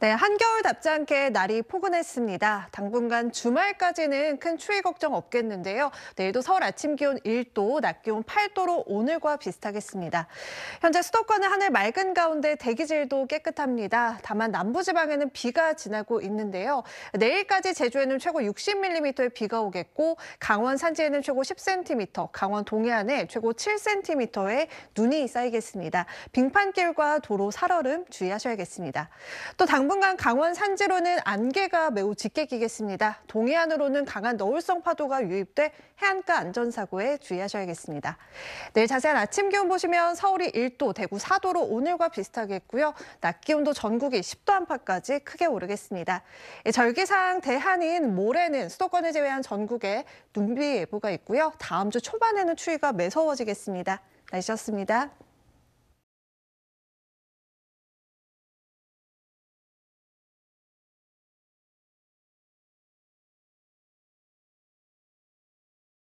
네, 한겨울 답지않게 날이 포근했습니다. 당분간 주말까지는 큰 추위 걱정 없겠는데요. 내일도 서울 아침 기온 1도, 낮 기온 8도로 오늘과 비슷하겠습니다. 현재 수도권은 하늘 맑은 가운데 대기질도 깨끗합니다. 다만 남부지방에는 비가 지나고 있는데요. 내일까지 제주에는 최고 60mm의 비가 오겠고 강원 산지에는 최고 10cm, 강원 동해안에 최고 7cm의 눈이 쌓이겠습니다. 빙판길과 도로 살얼음 주의하셔야겠습니다. 또 당. 당분간 강원 산지로는 안개가 매우 짙게 끼겠습니다. 동해안으로는 강한 너울성 파도가 유입돼 해안가 안전사고에 주의하셔야겠습니다. 내일 자세한 아침 기온 보시면 서울이 1도, 대구 4도로 오늘과 비슷하겠고요. 낮 기온도 전국이 10도 안팎까지 크게 오르겠습니다. 예, 절기상 대한인 모레는 수도권을 제외한 전국에 눈비 예보가 있고요. 다음 주 초반에는 추위가 매서워지겠습니다. 날씨였습니다.